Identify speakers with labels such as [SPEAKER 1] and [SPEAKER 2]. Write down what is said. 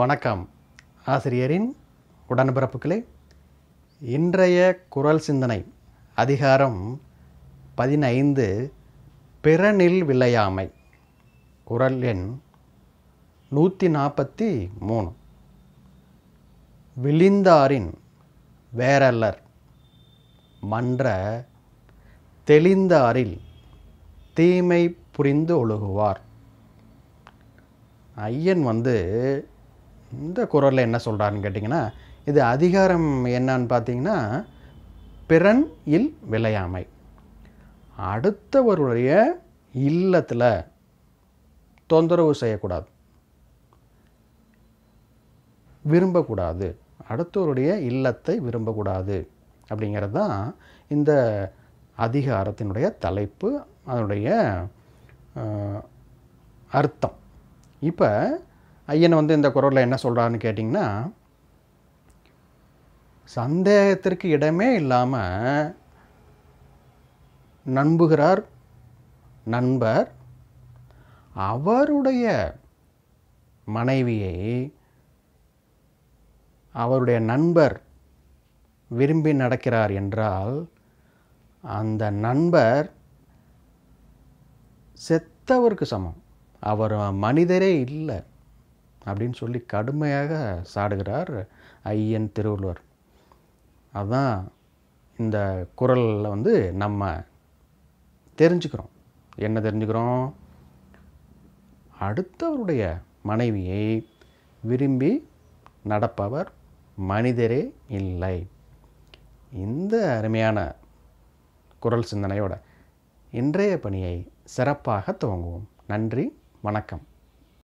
[SPEAKER 1] வணக்கம் ஆசிரியரின் உடன்பிறப்புகளே இன்றைய குரல் சிந்தனை அதிகாரம் பதினைந்து பிறனில் விளையாமை குரல் எண் நூற்றி நாற்பத்தி மூணு விழிந்தாரின் வேரல்லர் மன்ற தெளிந்தாரில் தீமை புரிந்து ஒழுகுவார் ஐயன் வந்து இந்த குரலில் என்ன சொல்கிறாருன்னு கேட்டிங்கன்னா இது அதிகாரம் என்னன்னு பார்த்தீங்கன்னா பிறன் இல் விளையாமை அடுத்தவருடைய இல்லத்தில் தொந்தரவு செய்யக்கூடாது விரும்பக்கூடாது அடுத்தவருடைய இல்லத்தை விரும்பக்கூடாது அப்படிங்கிறது தான் இந்த அதிகாரத்தினுடைய தலைப்பு அதனுடைய அர்த்தம் இப்போ ஐயன் வந்து இந்த குரலில் என்ன சொல்கிறான்னு கேட்டிங்கன்னா சந்தேகத்திற்கு இடமே இல்லாமல் நண்புகிறார் நண்பர் அவருடைய மனைவியை அவருடைய நண்பர் விரும்பி நடக்கிறார் என்றால் அந்த நண்பர் செத்தவருக்கு சமம் அவர் மனிதரே இல்லை அப்படின்னு சொல்லி கடுமையாக சாடுகிறார் ஐயன் திருவள்ளுவர் அதுதான் இந்த குரலில் வந்து நம்ம தெரிஞ்சுக்கிறோம் என்ன தெரிஞ்சுக்கிறோம் அடுத்தவருடைய மனைவியை விரும்பி நடப்பவர் மனிதரே இல்லை இந்த அருமையான குரல் சிந்தனையோட இன்றைய பணியை சிறப்பாக துவங்குவோம் நன்றி வணக்கம்